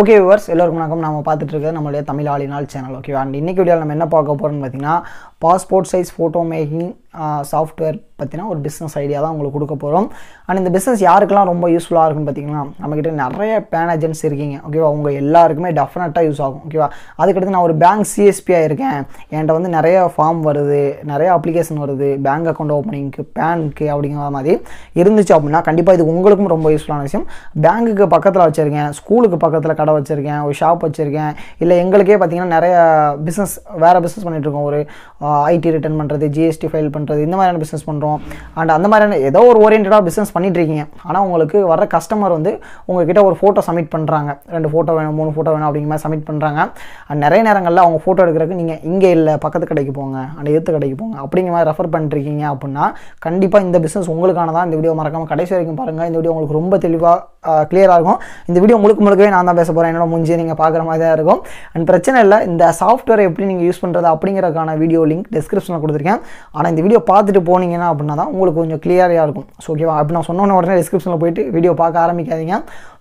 okay viewers எல்லோருக்கும் வணக்கம் நம்ம பார்த்துட்டு இருக்கிறது நம்மளுடைய தமிழ் ஆளினால் சேனல் ஓகேவா அண்ட் இன்றைக்கி வீடியோவில் நம்ம என்ன பார்க்க போகிறோம்னு பார்த்தீங்கன்னா passport size photo making software பற்றின ஒரு பிஸ்னஸ் ஐடியா தான் உங்களுக்கு கொடுக்க போகிறோம் அண்ட் இந்த பிஸ்னஸ் யாருக்கெல்லாம் ரொம்ப யூஸ்ஃபுல்லாக இருக்குன்னு பார்த்தீங்கன்னா நம்மக்கிட்ட நிறைய பேன் ஏஜென்ட்ஸ் இருக்கீங்க ஓகேவா உங்கள் எல்லாருக்குமே டெஃபினட்டாக யூஸ் ஆகும் ஓகேவா அதுக்கடுத்து நான் ஒரு பேங்க் சிஎஸ்பியாக இருக்கேன் என்கிட்ட வந்து நிறைய ஃபார்ம் வருது நிறைய அப்ளிகேஷன் வருது பேங்க் அக்கௌண்ட் ஓப்பனிங்க்கு பேனுக்கு அப்படிங்கிற மாதிரி இருந்துச்சு அப்படின்னா கண்டிப்பாக இது உங்களுக்கும் ரொம்ப யூஸ்ஃபுல்லான விஷயம் பேங்க்குக்கு பக்கத்தில் வச்சுருக்கேன் ஸ்கூலுக்கு பக்கத்தில் கடை வச்சுருக்கேன் ஒரு ஷாப் வச்சுருக்கேன் இல்லை எங்களுக்கே பார்த்திங்கன்னா நிறைய பிஸ்னஸ் வேறு பிஸ்னஸ் பண்ணிகிட்ருக்கோம் ஒரு ஐடி ரிட்டர்ன் பண்ணுறது ஜிஎஸ்டி ஃபைல் பண்ணுறது இந்த மாதிரியான பிஸ்னஸ் பண்ணுறோம் அண்ட் அந்த மாதிரியான ஏதோ ஒரு ஓரியன்டாக பிஸ்னஸ் பண்ணிகிட்ருக்கீங்க ஆனால் உங்களுக்கு வர கஸ்டமர் வந்து உங்ககிட்ட ஒரு ஃபோட்டோ சப்மிட் பண்ணுறாங்க ரெண்டு ஃபோட்டோ வேணும் மூணு ஃபோட்டோ வேணும் அப்படிங்கிற மாதிரி சப்மிட் பண்ணுறாங்க அண்ட் நிறைய நேரங்களில் அவங்க ஃபோட்டோ எடுக்கிறதுக்கு நீங்கள் இங்கே இல்லை பக்கத்து கடைக்கு போங்க அண்ட் எடுத்து கடைக்கு போங்க அப்படிங்கிற மாதிரி ரெஃபர் பண்ணிருக்கீங்க அப்படின்னா கண்டிப்பாக இந்த பிஸ்னஸ் உங்களுக்கானதான் இந்த வீடியோ மறக்காமல் கடைசி வரைக்கும் பாருங்கள் இந்த வீடியோ உங்களுக்கு ரொம்ப தெளிவாக கிளியர் இருக்கும் இந்த வீடியோ முழுக்க முழுக்கவே நான் தான் பேச போகிறேன் என்னோட முஞ்சி நீங்கள் பார்க்குற மாதிரி தான் இருக்கும் அண்ட் பிரச்சனை இல்லை இந்த சாஃப்ட்வேர் எப்படி நீங்கள் யூஸ் பண்ணுறது அப்படிங்கிறதுக்கான வீடியோ லிங்க் டிஸ்கிரிப்ஷனில் கொடுத்துருக்கேன் ஆனால் இந்த வீடியோ பார்த்துட்டு போனீங்கன்னா அப்படின்னா தான் உங்களுக்கு கொஞ்சம் கிளியராக இருக்கும் ஸோ ஓகேவா அப்படி நான் சொன்னோன்னே உடனே டிஸ்கிரிப்ஷனில் போயிட்டு வீடியோ பார்க்க ஆரம்பிக்காதீங்க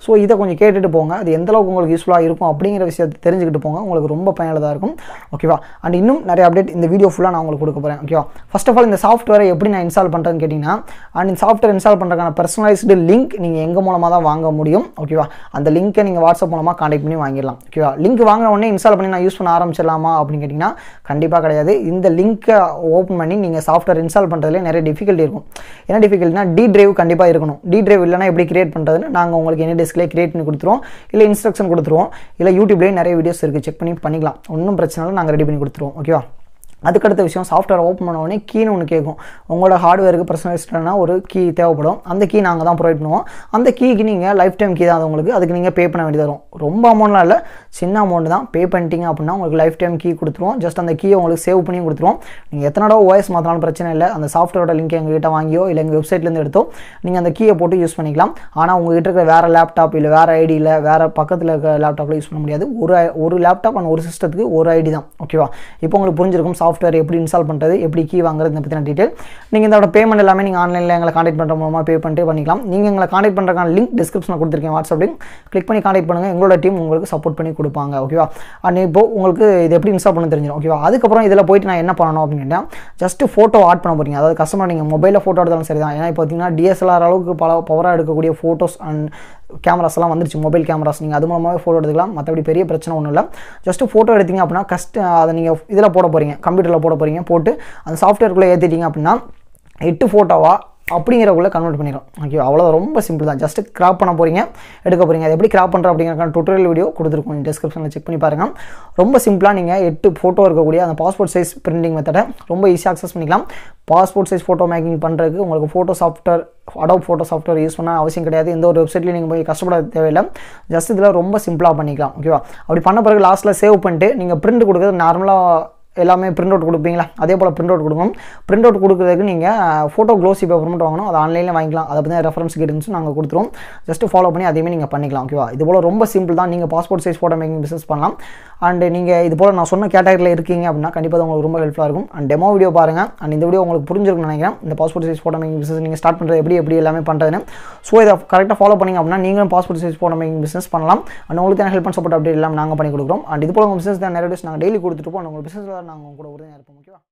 ஸோ இதை கொஞ்சம் கேட்டுட்டு போங்க அது எந்தளவுக்கு உங்களுக்கு யூஸ்ஃபுல்லாக இருக்கும் அப்படிங்கிற விஷயத்தை தெரிஞ்சுக்கிட்டு போங்க உங்களுக்கு ரொம்ப பயனுள்ளதாக இருக்கும் ஓகேவா அண்ட் இன்னும் நிறைய அப்டேட் இந்த வீடியோ ஃபுல்லாக நான் உங்களுக்கு கொடுக்க போகிறேன் ஓகேவா ஃபஸ்ட் ஆஃப் ஆல் இந்த சாஃப்ட்வேரை எப்படி நான் இன்ஸ்டால் பண்ணுறேன்னு கேட்டிங்கன்னா அண்ட் இந்த சாஃப்ட்வேர் இன்ஸ்டால் பண்ணுறதுக்கான பர்சனலைஸ்டு லிங்க் நீங்கள் எங்கள் மூலமாக தான் வாங்க முடியும் ஓகேவா அந்த லிங்க்கை நீங்கள் வாட்ஸ்அப் மூலமாக காண்டாக்ட் பண்ணி வாங்கிடலாம் ஓகேவா லிங்க் வாங்கின உடனே இன்ஸ்டால் பண்ணி நான் யூஸ் பண்ண ஆரம்பிச்சிடலாமா அப்படின்னு கேட்டிங்கன்னா கண்டிப்பாக கிடையாது இந்த லிங்க்கை ஓப்பன் பண்ணி நீங்கள் சாஃப்ட்வேர் இன்ஸ்டால் பண்ணுறதுலேயே நிறைய டிஃபிகல்ட்டி இருக்கும் என்ன டிஃபிகல்ட்டினா டி ட்ரைவ் கண்டிப்பாக இருக்கணும் டி ட்ரைவ் இல்லைனா எப்படி கிரியேட் பண்ணுறதுன்னு நாங்கள் உங்களுக்கு என்ன டிஸ்க் டெஸ்க்லேயே கிரியேட் பண்ணி கொடுத்துருவோம் இல்லை இன்ஸ்ட்ரக்ஷன் கொடுத்துருவோம் இல்லை யூடியூப்லேயே நிறைய வீடியோஸ் இருக்குது செக் பண்ணி பண்ணிக்கலாம் ஒன்றும் பிரச்சனை இல்லை நாங்கள் ரெடி பண்ணி கொடுத்துருவோம் ஓகேவா அதுக்கடுத்த விஷயம் சாஃப்ட்வேர் ஓப்பன் பண்ண உடனே கீன்னு ஒன்று கேட்கும் உங்களோட ஹார்ட்வேருக்கு பர்சனலைஸ்டான ஒரு கீ தேவைப்படும் அந்த கீ நாங்கள் தான் ப்ரொவைட் பண்ணுவோம் அந்த கீக்கு நீங்கள் லைஃப் டைம் கீ தான் அது உங்களுக்கு அதுக்கு நீங்கள் பே பண்ண வேண்டியது வரும் ரொம்ப அமௌண்ட்லாம் இல்லை சின்ன அமௌண்ட் தான் பே பண்ணிட்டீங்க அப்படின்னா உங்களுக்கு லைஃப் டைம் கீ கொடுத்துருவோம் ஜஸ்ட் அந்த கீயை உங்களுக்கு சேவ் பண்ணி கொடுத்துருவோம் நீங்கள் எத்தனை தடவை ஓஎஸ் மாற்றினாலும் பிரச்சனை இல்லை அந்த சாஃப்ட்வேரோட லிங்க் எங்ககிட்ட வாங்கியோ இல்லை எங்கள் வெப்சைட்லேருந்து எடுத்தோ நீங்கள் அந்த கீயை போட்டு யூஸ் பண்ணிக்கலாம் ஆனால் உங்ககிட்ட இருக்கிற வேறு லேப்டாப் இல்லை வேறு ஐடி இல்லை வேறு பக்கத்தில் இருக்கிற லேப்டாப்பில் யூஸ் பண்ண முடியாது ஒரு ஒரு லேப்டாப் அண்ட் ஒரு சிஸ்டத்துக்கு ஒரு ஐடி தான் ஓகேவா இப்போ உங்களுக்கு புரிஞ்சிருக்கும் சாஃப்ட் சாஃப்ட்வேர் எப்படி இன்ஸ்டால் பண்ணுறது எப்படி கீ வாங்குறது இந்த பற்றின டீட்டெயில் நீங்கள் இதோட பேமெண்ட் எல்லாமே நீங்கள் ஆன்லைனில் எங்களை காண்டாக்ட் பண்ணுற மூலமாக பே பண்ணிட்டு பண்ணிக்கலாம் நீங்கள் எங்களை காண்டாக்ட் பண்ணுறதுக்கான லிங்க் டிஸ்கிரிப்ஷனில் கொடுத்துருக்கேன் வாட்ஸ்அப் லிங்க் கிளிக் பண்ணி காண்டாக்ட் பண்ணுங்கள் எங்களோட டீம் உங்களுக்கு சப்போர்ட் பண்ணி கொடுப்பாங்க ஓகேவா அண்ட் இப்போ உங்களுக்கு இது எப்படி இன்ஸ்டால் பண்ண தெரிஞ்சிடும் ஓகேவா அதுக்கப்புறம் இதில் போயிட்டு நான் என்ன பண்ணணும் அப்படின்னா ஜஸ்ட் ஃபோட்டோ ஆட் பண்ண போகிறீங்க அதாவது கஸ்டமர் நீங்கள் மொபைலில் ஃபோட்டோ எடுத்தாலும் சரி தான் ஏன்னா இப்போ பார்த்தீங்கன்னா டிஎஸ்எல்ஆர் அளவுக்கு பல பவராக எடுக்கக்கூடிய ஃபோட்டோஸ் அண்ட் கேமராஸ்லாம் வந்துருச்சு மொபைல் கேமராஸ் நீங்கள் அது மூலமாகவே ஃபோட்டோ எடுத்துக்கலாம் மற்றபடி பெரிய பிரச்சனை ஒன்றும் இல்லை ஜஸ்ட்டு ஃபோட்டோ எடுத்திங்க அப்படின்னா கஷ்ட அதை நீங்கள் இதில் போட போகிறீங்க கம்ப்யூட்டரில் போட போகிறீங்க போட்டு அந்த சாஃப்ட்வேர்க்குள்ளே ஏற்றிட்டீங்க அப்படின்னா எட்டு ஃபோட்டோவாக அப்படிங்கிறக்குள்ள கன்வெர்ட் பண்ணிடும் ஓகே அவ்வளோ ரொம்ப சிம்பிள் தான் ஜஸ்ட்டு கிராப் பண்ண போகிறீங்க எடுக்க போகிறீங்க அது எப்படி கிராப் பண்ணுறோம் அப்படிங்கிறக்கான டுட்டோரியல் வீடியோ கொடுத்துருக்கோம் டிஸ்கிரிப்ஷனில் செக் பண்ணி பாருங்கள் ரொம்ப சிம்பிளாக நீங்கள் எட்டு ஃபோட்டோ இருக்கக்கூடிய அந்த பாஸ்போர்ட் சைஸ் பிரிண்டிங் மெத்தடை ரொம்ப ஈஸியாக அக்சஸ் பண்ணிக்கலாம் பாஸ்போர்ட் சைஸ் ஃபோட்டோ மேக்கிங் பண்ணுறதுக்கு உங்களுக்கு photo software Adobe photo software use பண்ண அவசியம் கிடையாது எந்த ஒரு வெப்சைட்லையும் நீங்கள் போய் கஷ்டப்பட தேவையில்லை ஜஸ்ட் இதில் ரொம்ப சிம்பிளாக பண்ணிக்கலாம் ஓகேவா அப்படி பண்ண பிறகு லாஸ்ட்டில் சேவ் பண்ணிட்டு நீங்கள் பிரிண்ட் கொடுக்குறது நார்மலாக எல்லாமே பிரிண்ட் அவுட் கொடுப்பீங்களா அதே போல் பிரிண்ட் அவுட் கொடுக்கும் பிரிண்ட் அவுட் கொடுக்குறதுக்கு நீங்கள் ஃபோட்டோ க்ளோசி பேப்பர் மட்டும் வாங்கணும் அதை ஆன்லைனில் வாங்கிக்கலாம் அதை பற்றி ரெஃபரன்ஸ் கேட்டு நாங்கள் கொடுத்துருவோம் ஜஸ்ட் ஃபாலோ பண்ணி அதேமே நீங்கள் பண்ணிக்கலாம் ஓகேவா இது போல் ரொம்ப சிம்பிள் தான் நீங்கள் passport size photo making business பண்ணலாம் அண்ட் நீங்கள் இது போல் நான் சொன்ன கேட்டகரியில் இருக்கீங்க அப்படின்னா கண்டிப்பாக உங்களுக்கு ரொம்ப ஹெல்ப்ஃபுல்லாக இருக்கும் அண்ட் டெமோ வீடியோ பாருங்கள் அண்ட் இந்த வீடியோ உங்களுக்கு புரிஞ்சிருக்குன்னு நினைக்கிறேன் இந்த passport size photo making business நீங்கள் ஸ்டார்ட் பண்ணுறது எப்படி எப்படி எல்லாமே பண்ணுறதுன்னு ஸோ இதை கரெக்டாக ஃபாலோ பண்ணிங்க அப்படின்னா நீங்களும் passport size photo making business பண்ணலாம் அண்ட் உங்களுக்கு ஹெல்ப் அண்ட் சப்போர்ட் அப்படி எல்லாம் நாங்கள் பண்ணி கொடுக்குறோம் அண்ட் இது போல் உங்கள் பிஸ்னஸ் தான் நிறைய நாங்கள் டெய்லி கொடுத்துட்டு போகிறோம் உங்கள் பிஸ்னஸ் நாங்கள் உங்க கூட உறுதியாக இருப்போம் ஓகேவா